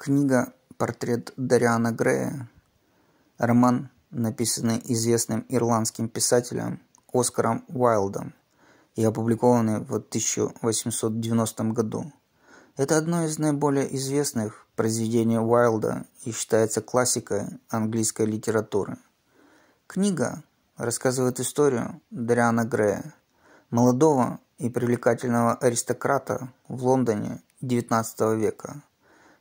Книга «Портрет Дариана Грея», роман, написанный известным ирландским писателем Оскаром Уайлдом и опубликованный в 1890 году. Это одно из наиболее известных произведений Уайлда и считается классикой английской литературы. Книга рассказывает историю Дариана Грея, молодого и привлекательного аристократа в Лондоне XIX века –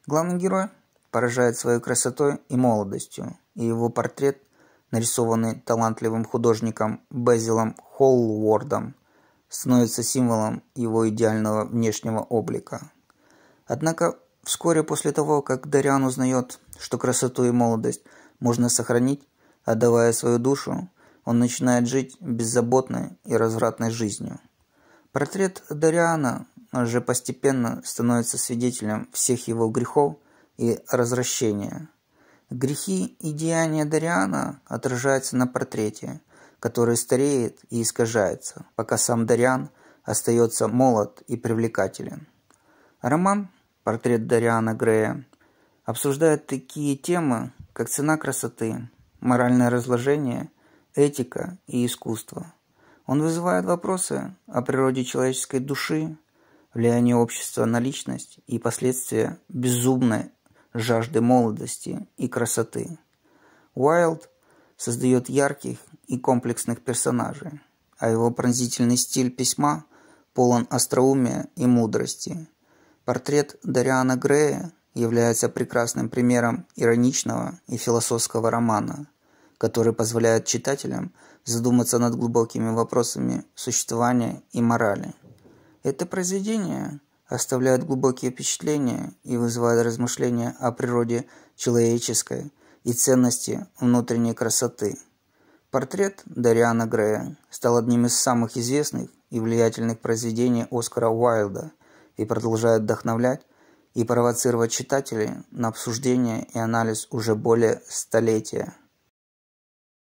Главный герой поражает своей красотой и молодостью, и его портрет, нарисованный талантливым художником Безилом Холлвордом, становится символом его идеального внешнего облика. Однако вскоре после того, как Дариан узнает, что красоту и молодость можно сохранить, отдавая свою душу, он начинает жить беззаботной и развратной жизнью. Портрет Дариана же постепенно становится свидетелем всех его грехов и развращения. Грехи и деяния Дариана отражаются на портрете, который стареет и искажается, пока сам Дариан остается молод и привлекателен. Роман «Портрет Дариана Грея» обсуждает такие темы, как цена красоты, моральное разложение, этика и искусство. Он вызывает вопросы о природе человеческой души, влияние общества на личность и последствия безумной жажды молодости и красоты. Уайлд создает ярких и комплексных персонажей, а его пронзительный стиль письма полон остроумия и мудрости. Портрет Дариана Грея является прекрасным примером ироничного и философского романа, который позволяет читателям задуматься над глубокими вопросами существования и морали. Это произведение оставляет глубокие впечатления и вызывает размышления о природе человеческой и ценности внутренней красоты. Портрет Дариана Грея стал одним из самых известных и влиятельных произведений Оскара Уайлда и продолжает вдохновлять и провоцировать читателей на обсуждение и анализ уже более столетия.